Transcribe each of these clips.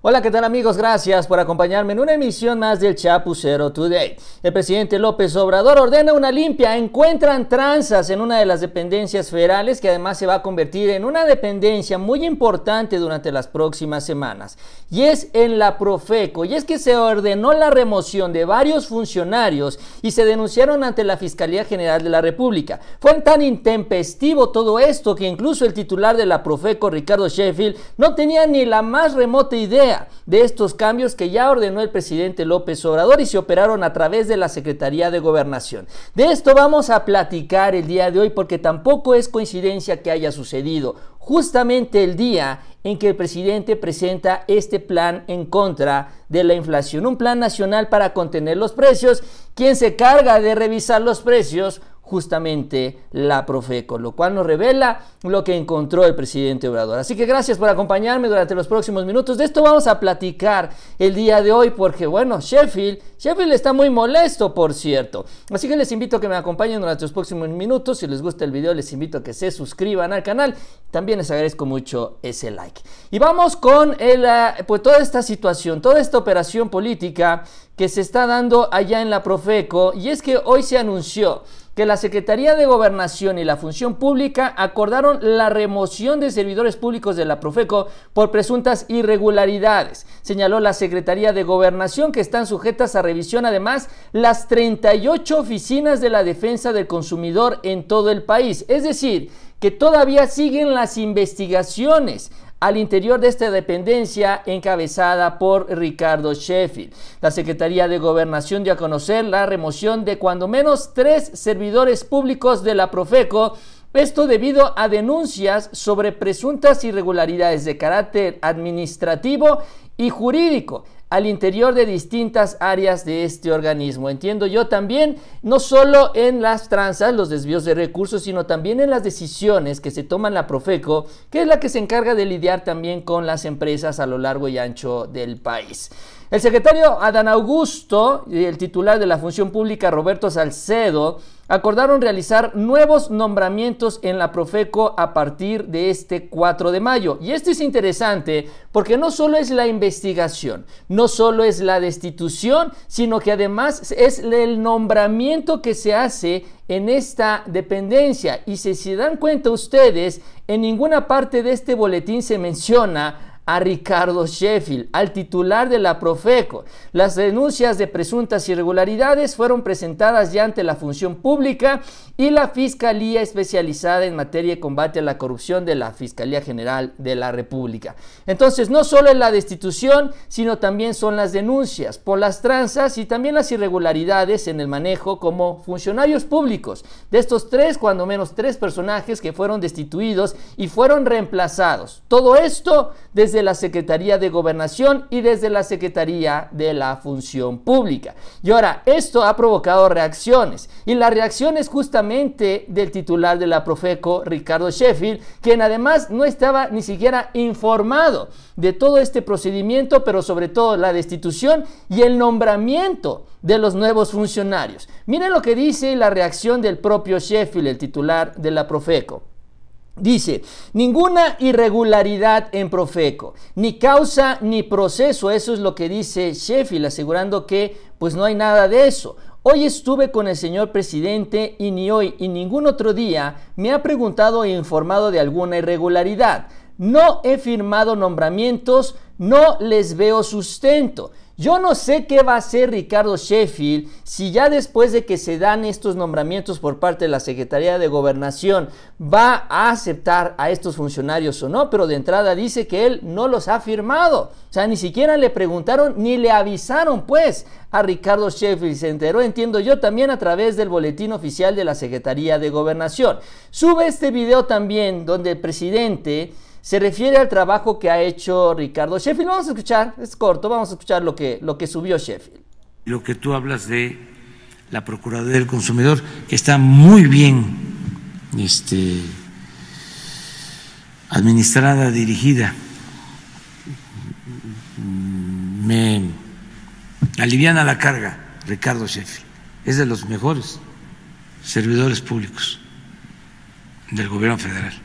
Hola, ¿qué tal amigos? Gracias por acompañarme en una emisión más del Chapucero Today. El presidente López Obrador ordena una limpia, encuentran tranzas en una de las dependencias federales que además se va a convertir en una dependencia muy importante durante las próximas semanas. Y es en la Profeco, y es que se ordenó la remoción de varios funcionarios y se denunciaron ante la Fiscalía General de la República. Fue tan intempestivo todo esto que incluso el titular de la Profeco, Ricardo Sheffield, no tenía ni la más remota idea de estos cambios que ya ordenó el presidente López Obrador y se operaron a través de la Secretaría de Gobernación. De esto vamos a platicar el día de hoy porque tampoco es coincidencia que haya sucedido justamente el día en que el presidente presenta este plan en contra de la inflación, un plan nacional para contener los precios, quien se carga de revisar los precios justamente la Profeco, lo cual nos revela lo que encontró el presidente Obrador. Así que gracias por acompañarme durante los próximos minutos. De esto vamos a platicar el día de hoy porque, bueno, Sheffield, Sheffield está muy molesto, por cierto. Así que les invito a que me acompañen durante los próximos minutos. Si les gusta el video, les invito a que se suscriban al canal. También les agradezco mucho ese like. Y vamos con el, eh, pues toda esta situación, toda esta operación política que se está dando allá en la Profeco. Y es que hoy se anunció que la Secretaría de Gobernación y la Función Pública acordaron la remoción de servidores públicos de la Profeco por presuntas irregularidades. Señaló la Secretaría de Gobernación que están sujetas a revisión además las 38 oficinas de la defensa del consumidor en todo el país. Es decir, que todavía siguen las investigaciones al interior de esta dependencia encabezada por Ricardo Sheffield. La Secretaría de Gobernación dio a conocer la remoción de cuando menos tres servidores públicos de la Profeco esto debido a denuncias sobre presuntas irregularidades de carácter administrativo y jurídico al interior de distintas áreas de este organismo. Entiendo yo también, no solo en las tranzas, los desvíos de recursos, sino también en las decisiones que se toman la Profeco, que es la que se encarga de lidiar también con las empresas a lo largo y ancho del país. El secretario Adán Augusto, el titular de la Función Pública Roberto Salcedo, acordaron realizar nuevos nombramientos en la Profeco a partir de este 4 de mayo. Y esto es interesante porque no solo es la investigación, no solo es la destitución, sino que además es el nombramiento que se hace en esta dependencia. Y si se dan cuenta ustedes, en ninguna parte de este boletín se menciona a Ricardo Sheffield, al titular de la Profeco. Las denuncias de presuntas irregularidades fueron presentadas ya ante la función pública y la Fiscalía especializada en materia de combate a la corrupción de la Fiscalía General de la República. Entonces, no solo es la destitución, sino también son las denuncias por las tranzas y también las irregularidades en el manejo como funcionarios públicos de estos tres, cuando menos tres personajes que fueron destituidos y fueron reemplazados. Todo esto desde la Secretaría de Gobernación y desde la Secretaría de la Función Pública. Y ahora, esto ha provocado reacciones y las reacciones justamente del titular de la Profeco, Ricardo Sheffield, quien además no estaba ni siquiera informado de todo este procedimiento, pero sobre todo la destitución y el nombramiento de los nuevos funcionarios. Miren lo que dice la reacción del propio Sheffield, el titular de la Profeco. Dice, ninguna irregularidad en Profeco, ni causa ni proceso, eso es lo que dice Sheffield, asegurando que pues no hay nada de eso. Hoy estuve con el señor presidente y ni hoy y ningún otro día me ha preguntado e informado de alguna irregularidad. No he firmado nombramientos, no les veo sustento. Yo no sé qué va a hacer Ricardo Sheffield si ya después de que se dan estos nombramientos por parte de la Secretaría de Gobernación va a aceptar a estos funcionarios o no, pero de entrada dice que él no los ha firmado. O sea, ni siquiera le preguntaron ni le avisaron pues a Ricardo Sheffield. Se enteró, entiendo yo, también a través del boletín oficial de la Secretaría de Gobernación. Sube este video también donde el presidente se refiere al trabajo que ha hecho Ricardo Sheffield. Vamos a escuchar, es corto, vamos a escuchar lo que, lo que subió Sheffield. Lo que tú hablas de la Procuraduría del Consumidor, que está muy bien este, administrada, dirigida, me aliviana la carga Ricardo Sheffield. Es de los mejores servidores públicos del gobierno federal.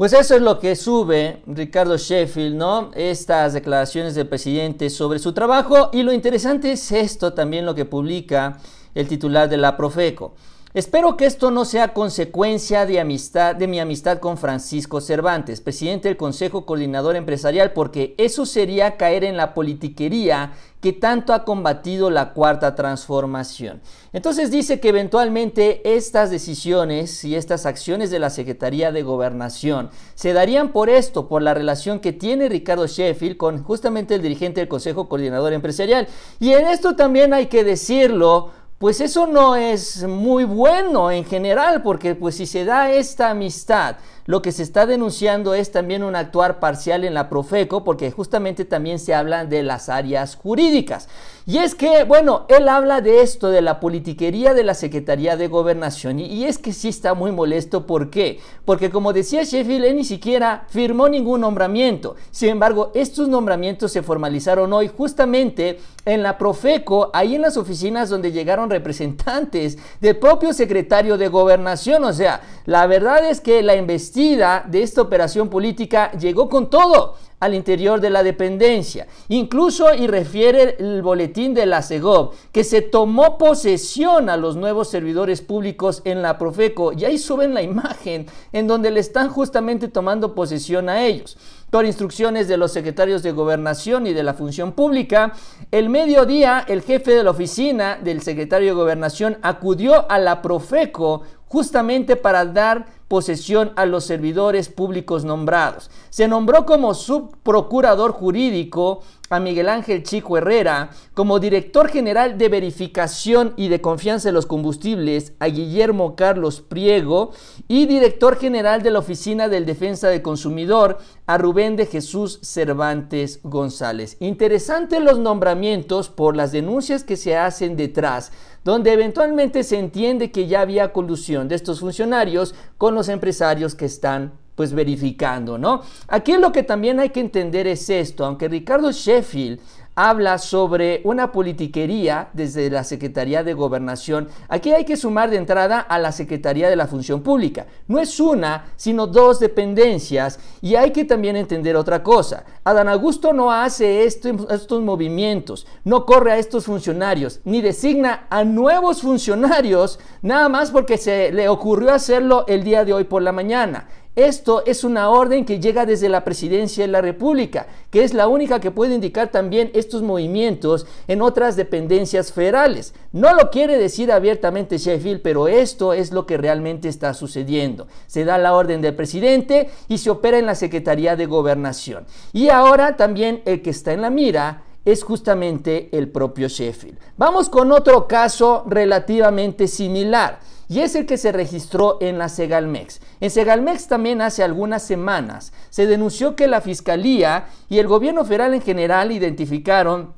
Pues eso es lo que sube Ricardo Sheffield, ¿no? Estas declaraciones del presidente sobre su trabajo y lo interesante es esto también lo que publica el titular de la Profeco. Espero que esto no sea consecuencia de, amistad, de mi amistad con Francisco Cervantes, presidente del Consejo Coordinador Empresarial, porque eso sería caer en la politiquería que tanto ha combatido la cuarta transformación. Entonces dice que eventualmente estas decisiones y estas acciones de la Secretaría de Gobernación se darían por esto, por la relación que tiene Ricardo Sheffield con justamente el dirigente del Consejo Coordinador Empresarial. Y en esto también hay que decirlo, pues eso no es muy bueno en general, porque pues si se da esta amistad, lo que se está denunciando es también un actuar parcial en la Profeco, porque justamente también se habla de las áreas jurídicas. Y es que, bueno, él habla de esto, de la politiquería de la Secretaría de Gobernación, y, es que sí está muy molesto, ¿por qué? Porque como decía Sheffield, él ni siquiera firmó ningún nombramiento. Sin embargo, estos nombramientos se formalizaron hoy justamente en la Profeco, ahí en las oficinas donde llegaron representantes del propio secretario de gobernación. O sea, la verdad es que la investida de esta operación política llegó con todo al interior de la dependencia. Incluso, y refiere el boletín de la CEGOB, que se tomó posesión a los nuevos servidores públicos en la Profeco. Y ahí suben la imagen en donde le están justamente tomando posesión a ellos por instrucciones de los secretarios de Gobernación y de la Función Pública. El mediodía, el jefe de la oficina del secretario de Gobernación acudió a la Profeco justamente para dar posesión a los servidores públicos nombrados. Se nombró como subprocurador jurídico a Miguel Ángel Chico Herrera como director general de verificación y de confianza de los combustibles, a Guillermo Carlos Priego y director general de la Oficina del Defensa del Consumidor, a Rubén de Jesús Cervantes González. Interesantes los nombramientos por las denuncias que se hacen detrás, donde eventualmente se entiende que ya había colusión de estos funcionarios con los empresarios que están pues verificando, ¿no? Aquí lo que también hay que entender es esto, aunque Ricardo Sheffield habla sobre una politiquería desde la Secretaría de Gobernación. Aquí hay que sumar de entrada a la Secretaría de la Función Pública. No es una, sino dos dependencias. Y hay que también entender otra cosa. Adán Augusto no hace estos movimientos, no corre a estos funcionarios, ni designa a nuevos funcionarios, nada más porque se le ocurrió hacerlo el día de hoy por la mañana. Esto es una orden que llega desde la presidencia de la República, que es la única que puede indicar también estos movimientos en otras dependencias federales. No lo quiere decir abiertamente Sheffield, pero esto es lo que realmente está sucediendo. Se da la orden del presidente y se opera en la Secretaría de Gobernación. Y ahora también el que está en la mira es justamente el propio Sheffield. Vamos con otro caso relativamente similar y es el que se registró en la Segalmex. En Segalmex también hace algunas semanas se denunció que la Fiscalía y el gobierno federal en general identificaron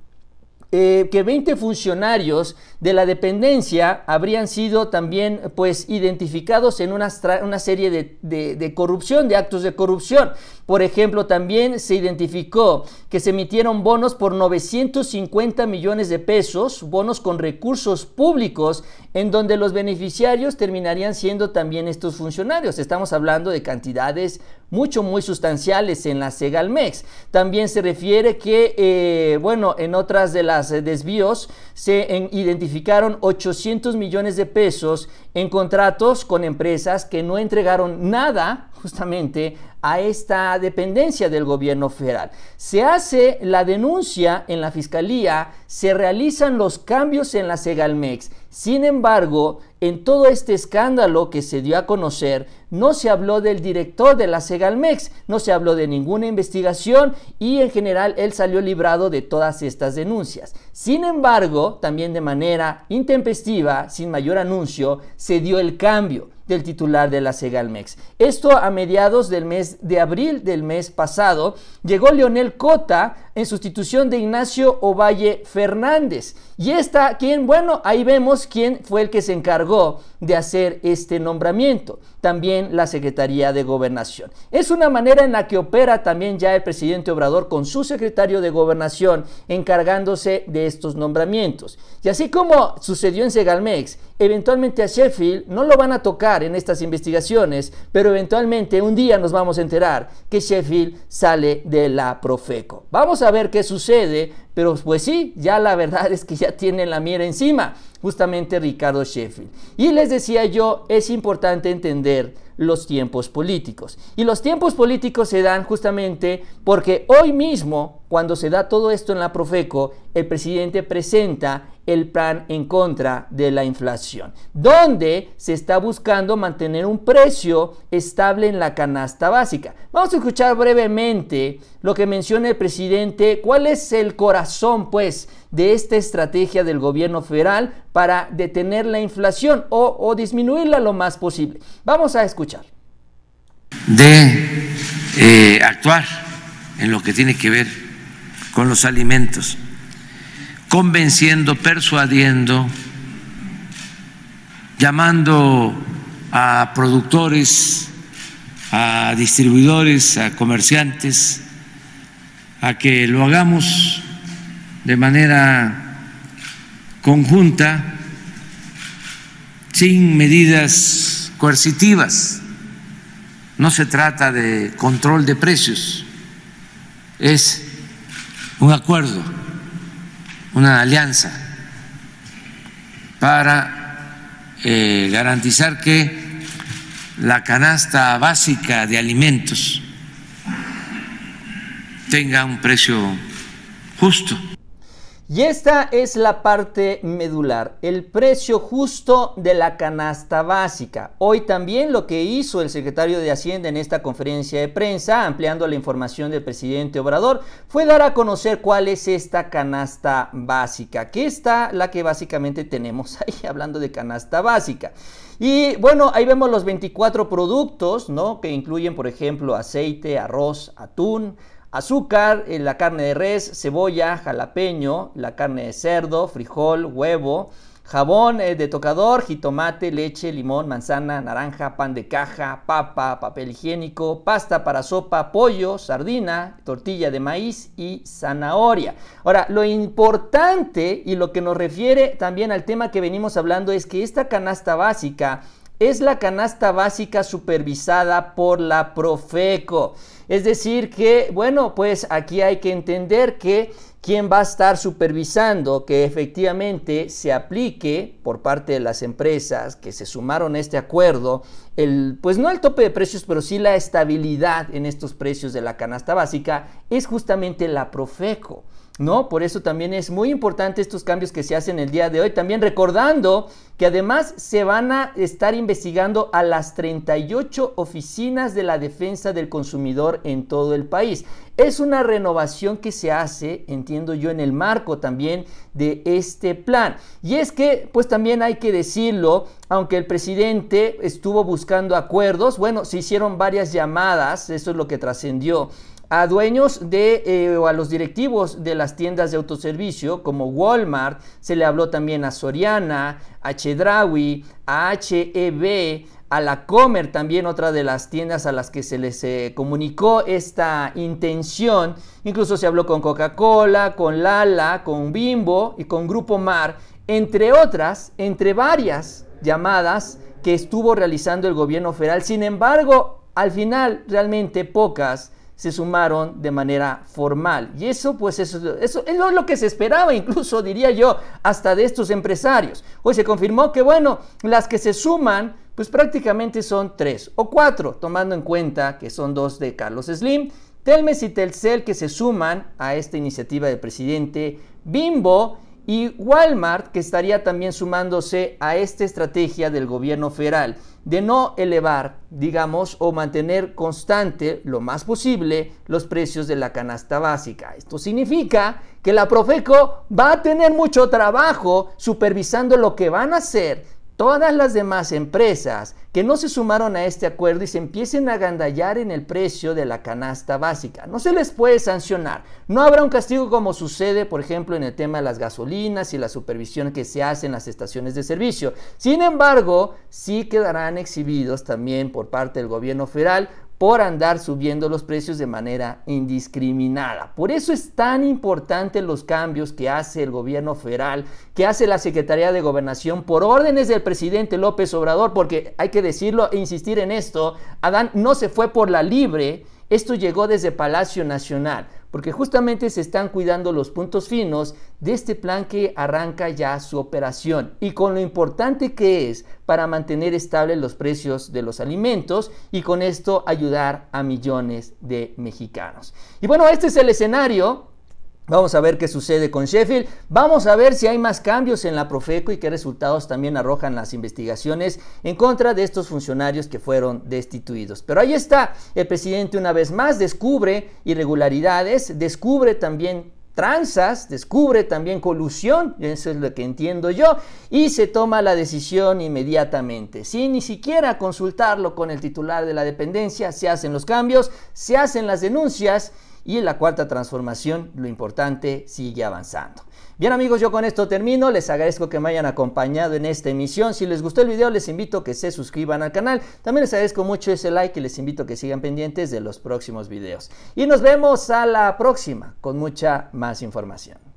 eh, que 20 funcionarios de la dependencia habrían sido también pues identificados en una, una serie de, de, corrupción, de actos de corrupción. Por ejemplo, también se identificó que se emitieron bonos por 950 millones de pesos, bonos con recursos públicos, en donde los beneficiarios terminarían siendo también estos funcionarios. Estamos hablando de cantidades mucho, muy sustanciales en la Segalmex. También se refiere que, eh, bueno, en otras de las eh, desvíos se identificaron 800 millones de pesos en contratos con empresas que no entregaron nada justamente a esta dependencia del gobierno federal. Se hace la denuncia en la fiscalía, se realizan los cambios en la Segalmex. Sin embargo, en todo este escándalo que se dio a conocer, no se habló del director de la Segalmex, no se habló de ninguna investigación y en general él salió librado de todas estas denuncias. Sin embargo, también de manera intempestiva, sin mayor anuncio, se dio el cambio del titular de la Segalmex. Esto a mediados del mes de abril del mes pasado llegó Leonel Cota en sustitución de Ignacio Ovalle Fernández. Y esta, quien, bueno, ahí vemos quién fue el que se encargó de hacer este nombramiento. También la Secretaría de Gobernación. Es una manera en la que opera también ya el presidente Obrador con su secretario de Gobernación encargándose de estos nombramientos. Y así como sucedió en Segalmex, eventualmente a Sheffield no lo van a tocar en estas investigaciones, pero eventualmente un día nos vamos a enterar que Sheffield sale de la Profeco. Vamos a ver qué sucede, pero pues sí, ya la verdad es que ya tienen la mira encima, justamente Ricardo Sheffield. Y les decía yo, es importante entender los tiempos políticos. Y los tiempos políticos se dan justamente porque hoy mismo, cuando se da todo esto en la Profeco, el presidente presenta el plan en contra de la inflación, donde se está buscando mantener un precio estable en la canasta básica. Vamos a escuchar brevemente lo que menciona el presidente, cuál es el corazón pues de esta estrategia del gobierno federal para detener la inflación o, disminuirla lo más posible. Vamos a escuchar. De eh, actuar en lo que tiene que ver con los alimentos convenciendo, persuadiendo, llamando a productores, a distribuidores, a comerciantes, a que lo hagamos de manera conjunta, sin medidas coercitivas. No se trata de control de precios, es un acuerdo una alianza para eh, garantizar que la canasta básica de alimentos tenga un precio justo. Y esta es la parte medular, el precio justo de la canasta básica. Hoy también lo que hizo el secretario de Hacienda en esta conferencia de prensa, ampliando la información del presidente Obrador, fue dar a conocer cuál es esta canasta básica, que está la que básicamente tenemos ahí hablando de canasta básica. Y bueno, ahí vemos los 24 productos, ¿no? Que incluyen, por ejemplo, aceite, arroz, atún, azúcar, eh, la carne de res, cebolla, jalapeño, la carne de cerdo, frijol, huevo, jabón eh, de tocador, jitomate, leche, limón, manzana, naranja, pan de caja, papa, papel higiénico, pasta para sopa, pollo, sardina, tortilla de maíz y zanahoria. Ahora, lo importante y lo que nos refiere también al tema que venimos hablando es que esta canasta básica es la canasta básica supervisada por la Profeco. Es decir, que, bueno, pues aquí hay que entender que quien va a estar supervisando que efectivamente se aplique por parte de las empresas que se sumaron a este acuerdo, el, pues no el tope de precios, pero sí la estabilidad en estos precios de la canasta básica, es justamente la Profeco. ¿no? Por eso también es muy importante estos cambios que se hacen el día de hoy. También recordando que además se van a estar investigando a las 38 oficinas de la defensa del consumidor en todo el país. Es una renovación que se hace, entiendo yo, en el marco también de este plan. Y es que, pues también hay que decirlo, aunque el presidente estuvo buscando acuerdos, bueno, se hicieron varias llamadas, eso es lo que trascendió a dueños de eh, o a los directivos de las tiendas de autoservicio como Walmart, se le habló también a Soriana, a Chedrawi, a HEB, a la Comer también otra de las tiendas a las que se les eh, comunicó esta intención. Incluso se habló con Coca-Cola, con Lala, con Bimbo y con Grupo Mar, entre otras, entre varias llamadas que estuvo realizando el gobierno federal. Sin embargo, al final realmente pocas se sumaron de manera formal. Y eso, pues, eso, eso es lo que se esperaba, incluso diría yo, hasta de estos empresarios. Hoy se confirmó que, bueno, las que se suman, pues prácticamente son tres o cuatro, tomando en cuenta que son dos de Carlos Slim, Telmes y Telcel que se suman a esta iniciativa del presidente Bimbo y Walmart, que estaría también sumándose a esta estrategia del gobierno federal de no elevar, digamos, o mantener constante lo más posible los precios de la canasta básica. Esto significa que la Profeco va a tener mucho trabajo supervisando lo que van a hacer todas las demás empresas que no se sumaron a este acuerdo y se empiecen a gandallar en el precio de la canasta básica. No se les puede sancionar. No habrá un castigo como sucede, por ejemplo, en el tema de las gasolinas y la supervisión que se hace en las estaciones de servicio. Sin embargo, sí quedarán exhibidos también por parte del gobierno federal por andar subiendo los precios de manera indiscriminada. Por eso es tan importante los cambios que hace el gobierno federal, que hace la Secretaría de Gobernación por órdenes del presidente López Obrador, porque hay que decirlo e insistir en esto, Adán no se fue por la libre, esto llegó desde Palacio Nacional porque justamente se están cuidando los puntos finos de este plan que arranca ya su operación y con lo importante que es para mantener estables los precios de los alimentos y con esto ayudar a millones de mexicanos. Y bueno, este es el escenario Vamos a ver qué sucede con Sheffield. Vamos a ver si hay más cambios en la Profeco y qué resultados también arrojan las investigaciones en contra de estos funcionarios que fueron destituidos. Pero ahí está, el presidente una vez más descubre irregularidades, descubre también tranzas, descubre también colusión, eso es lo que entiendo yo, y se toma la decisión inmediatamente. Sin ni siquiera consultarlo con el titular de la dependencia, se hacen los cambios, se hacen las denuncias y en la cuarta transformación lo importante sigue avanzando. Bien amigos, yo con esto termino, les agradezco que me hayan acompañado en esta emisión, si les gustó el video les invito a que se suscriban al canal, también les agradezco mucho ese like y les invito a que sigan pendientes de los próximos videos. Y nos vemos a la próxima con mucha más información.